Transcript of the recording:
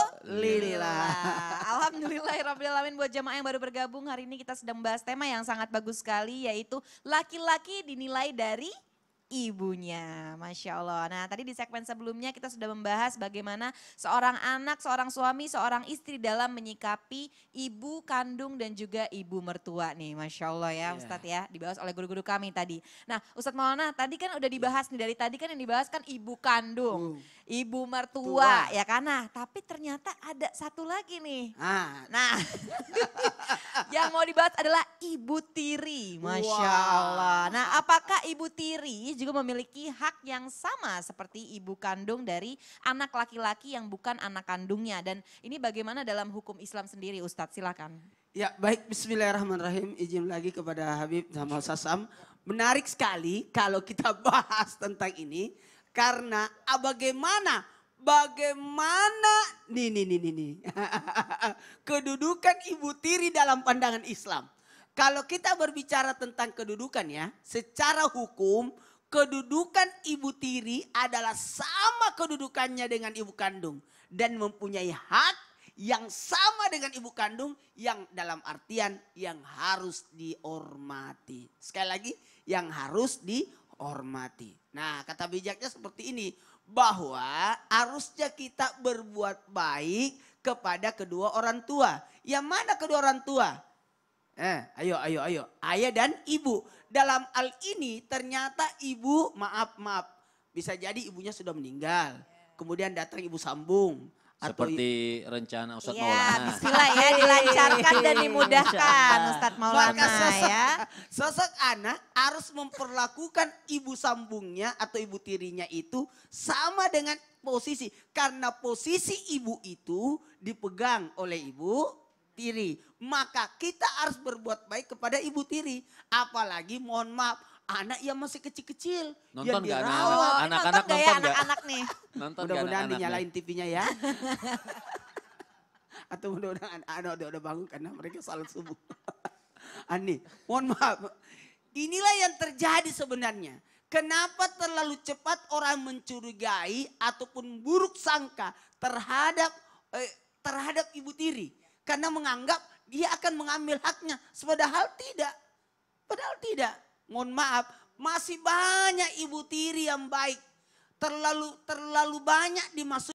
Alhamdulillah. Alhamdulillah alamin buat jemaah yang baru bergabung. Hari ini kita sedang membahas tema yang sangat bagus sekali yaitu laki-laki dinilai dari ibunya. Masya Allah. Nah tadi di segmen sebelumnya kita sudah membahas bagaimana seorang anak, seorang suami, seorang istri dalam menyikapi ibu kandung dan juga ibu mertua nih. Masya Allah ya iya. Ustadz ya, dibahas oleh guru-guru kami tadi. Nah Ustadz Maulana tadi kan udah dibahas nih, dari tadi kan yang dibahas kan ibu kandung, Hmm. ibu mertua Tua. ya kan. Nah tapi ternyata ada satu lagi nih. Ah. Nah yang mau dibahas adalah Ibu Tiri. Masya Allah. Nah apakah Ibu Tiri juga memiliki hak yang sama seperti ibu kandung dari anak laki-laki yang bukan anak kandungnya. Dan ini bagaimana dalam hukum Islam sendiri Ustadz Silakan. Ya baik bismillahirrahmanirrahim izin lagi kepada Habib sama Sasam. Menarik sekali kalau kita bahas tentang ini karena bagaimana bagaimana nih nih nih nih, nih. kedudukan ibu tiri dalam pandangan Islam. Kalau kita berbicara tentang kedudukan ya, secara hukum kedudukan ibu tiri adalah sama kedudukannya dengan ibu kandung dan mempunyai hak yang sama dengan ibu kandung yang dalam artian yang harus dihormati. Sekali lagi yang harus dihormati dihormati. Nah kata bijaknya seperti ini. Bahwa harusnya kita berbuat baik kepada kedua orang tua. Yang mana kedua orang tua? Eh, ayo, ayo, ayo. Ayah dan ibu. Dalam hal ini ternyata ibu, maaf, maaf. Bisa jadi ibunya sudah meninggal. Iya. Kemudian datang ibu sambung. Seperti atau, rencana Ustaz ya, Maulana. Bismillah ya, dilancarkan dan iya. dimudahkan iya. Ustadz Maulana sosok, ya. Sosok anak harus memperlakukan ibu sambungnya atau ibu tirinya itu sama dengan posisi. Karena posisi ibu itu dipegang oleh ibu tiri. Maka kita harus berbuat baik kepada ibu tiri. Apalagi mohon maaf anak yang masih kecil-kecil. Nonton yang gak anak-anak? Anak-anak nonton, ya, nonton gak? Anak-anak nih. Mudah-mudahan dinyalain TV-nya ya. atau udah anak udah, udah bangun karena mereka salat subuh. Ani, mohon maaf. Inilah yang terjadi sebenarnya. Kenapa terlalu cepat orang mencurigai ataupun buruk sangka terhadap eh, terhadap ibu tiri? Karena menganggap dia akan mengambil haknya, padahal tidak. Padahal tidak. Mohon maaf, masih banyak ibu tiri yang baik. Terlalu terlalu banyak dimasuk